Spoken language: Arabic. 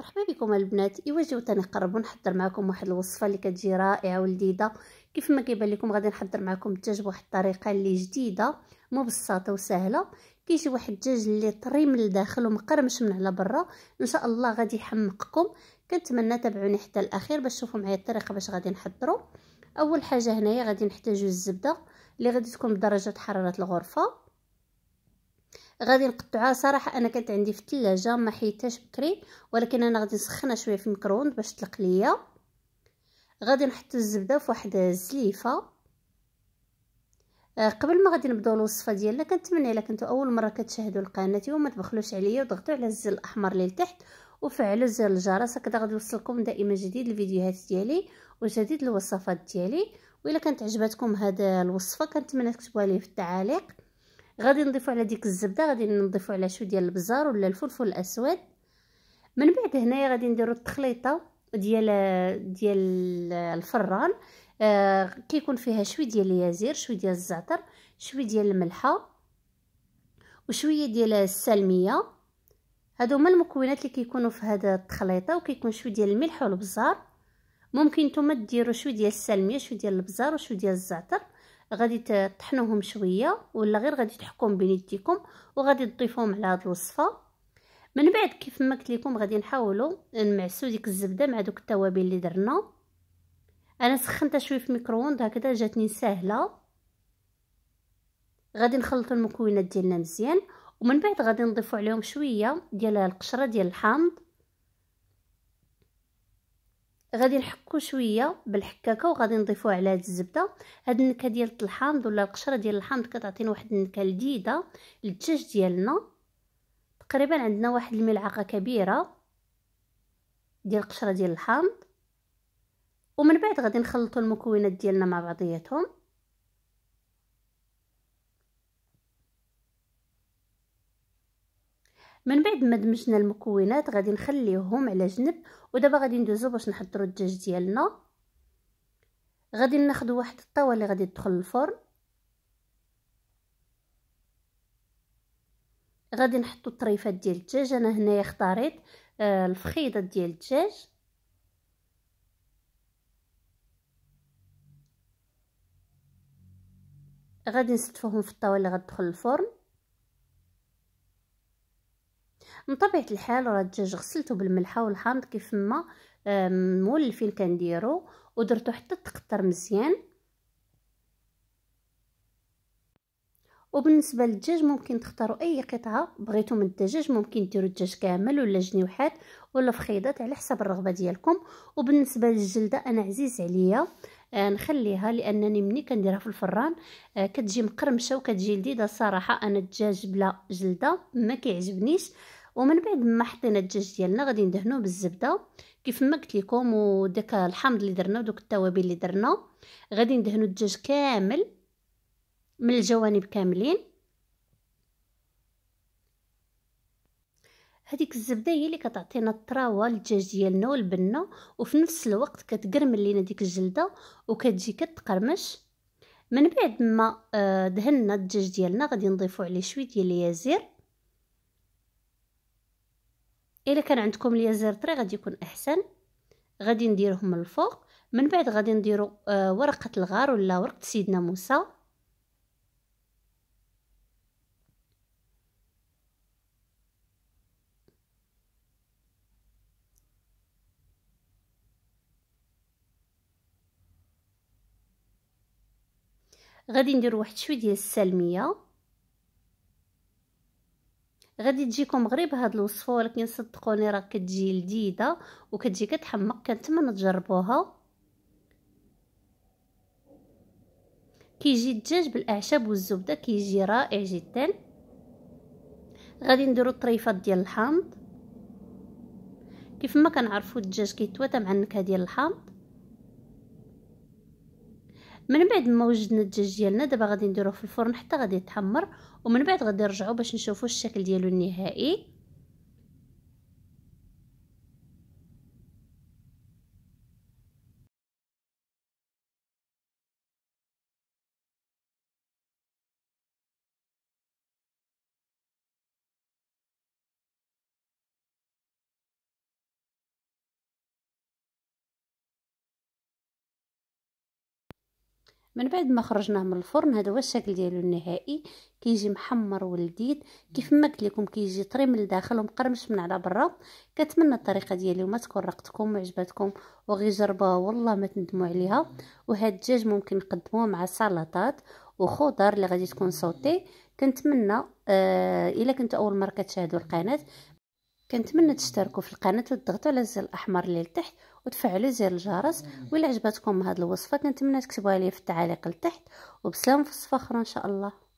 مرحبا بكم البنات ايوا جيو تاني قربوا نحضر معكم واحد الوصفه اللي كتجي رائعه ولذيذه كيف ما كيبان لكم غادي نحضر معكم الدجاج بواحد الطريقه اللي جديده مبسطه وسهله كيجي واحد الدجاج اللي طري من الداخل ومقرمش من على برا ان شاء الله غادي يحمقكم كنتمنى تابعوني حتى الاخير باش تشوفوا معايا الطريقه باش غادي نحضروا اول حاجه هنايا غادي نحتاجو الزبده اللي غادي تكون بدرجه حراره الغرفه غادي نقطعها صراحه انا كانت عندي في الثلاجه ما حيتاش بكري ولكن انا غادي نسخنها شويه في الميكرووند باش تلق ليا غادي نحط الزبده في واحد الزليفه آه، قبل ما غادي نبداو الوصفه ديالنا كنتمنى الا كنتو اول مره كتشاهدوا القناه وما تبخلوش عليا وضغطوا على الزر الاحمر اللي لتحت وفعلوا زر الجرس هكذا غادي يوصلكم دائما جديد الفيديوهات ديالي وجديد الوصفات ديالي والا كانت عجبتكم هذه الوصفه كنتمنى تكتبوها لي في التعاليق غادي نضيفو على ديك الزبده غادي نضيفو على شويه ديال البزار ولا الفلفل الاسود من بعد هنايا غادي نديرو التخليطه ديال ديال الفران آه كيكون فيها شويه ديال اليازير شويه ديال الزعتر شويه ديال الملحه وشويه ديال السلميه هادو هما المكونات اللي كيكونوا في هاد التخليطه وكيكون شويه ديال الملح والبزار ممكن نتوما ديروا شويه ديال السلميه شويه ديال البزار وشويه ديال الزعتر غادي تطحنوهم شويه ولا غير غادي تحكم بين يديكم وغادي تضيفوهم على هذه الوصفه من بعد كيف ما قلت لكم غادي نحاولوا نمعسو ديك الزبده مع دوك التوابل اللي درنا انا سخنتها شويه في الميكرووند هكذا جاتني سهله غادي نخلطوا المكونات ديالنا مزيان ومن بعد غادي نضيفوا عليهم شويه ديال القشره ديال الحامض غادي نحكو شويه بالحكاكه وغادي نضيفو على هاد الزبده هاد النكهه ديال الحامض ولا القشره ديال الحامض كتعطينا واحد النكهه لذيذه للدجاج ديالنا تقريبا عندنا واحد الملعقه كبيره ديال القشره ديال الحامض ومن بعد غادي نخلطو المكونات ديالنا مع بعضياتهم من بعد ما دمجنا المكونات غادي نخليهم على جنب ودابا غادي ندوزو باش نحضروا الدجاج ديالنا غادي ناخذ واحد الطاوه اللي غادي تدخل الفرن غادي نحطو الطريفات ديال الدجاج انا هنايا اختاريت آه الفخيضه ديال الدجاج غادي نستفوهم في الطاوله اللي غتدخل الفرن من طبيعه الحال راه الدجاج غسلته بالملحه والحامض كيف ما مولفين كنديرو ودرتو حتى تقطر مزيان وبالنسبه للدجاج ممكن تختاروا اي قطعه بغيتو من الدجاج ممكن ديروا الدجاج كامل ولا جنيوحات ولا فخيضات على حسب الرغبه ديالكم وبالنسبه للجلده انا عزيز عليا آه، نخليها لانني مني كنديرها في الفران آه، كتجي مقرمشه وكتجي لذيذه صراحه انا الدجاج بلا جلده ما كيعجبنيش ومن بعد ما حطينا الدجاج ديالنا غادي ندهنوه بالزبده كيف ما قلت لكم وداك الحامض اللي درنا ودوك التوابل اللي درنا غادي ندهنو الدجاج كامل من الجوانب كاملين هذيك الزبده هي اللي كتعطينا الطراوه للدجاج ديالنا والبنه وفي نفس الوقت كتقرمل لينا ديك الجلده وكتجي كتقرمش من بعد ما آه، دهنا الدجاج ديالنا غادي نضيفو عليه شويه ديال اليازير الا كان عندكم اليازير طري غادي يكون احسن غادي نديروه من الفوق من بعد غادي نديرو آه ورقه الغار ولا ورقه سيدنا موسى غادي ندير واحد شويه ديال السلميه غادي تجيكم غريب هاد الوصفه ولكن صدقوني راه كتجي لذيذه وكتجي كتحمق كنتمنى تجربوها كيجي الدجاج بالاعشاب والزبده كيجي رائع جدا غادي نديرو الطريفات ديال الحامض كيف ما كنعرفوا الدجاج كيتواتى مع النكهه ديال الحامض من بعد ما وجدنا الدجاج ديالنا دابا غادي نديروه في الفرن حتى غادي يتحمر ومن بعد غادي نرجعو باش نشوفو الشكل ديالو النهائي من بعد ما خرجناه من الفرن هذا هو الشكل ديالو النهائي كيجي محمر ولذيذ كيف ما قلت لكم كيجي طري من الداخل ومقرمش من على برا كنتمنى الطريقه ديالي وما تكون رقتكم وعجبتكم وغي جربوها والله ما تندموا عليها وهاد الدجاج ممكن نقدموه مع سلطات وخضر اللي غادي تكون صوتي كنتمنى آه الا كنت اول مره كتشاهدوا القناه كنتمنى تشتركوا في القناه وتضغطوا على الزر الاحمر اللي لتحت وتفعلوا زر الجرس ولا عجبتكم هذه الوصفه كنتمنى تكتبوها لي في التعاليق لتحت وبسلام في الصفه اخرى ان شاء الله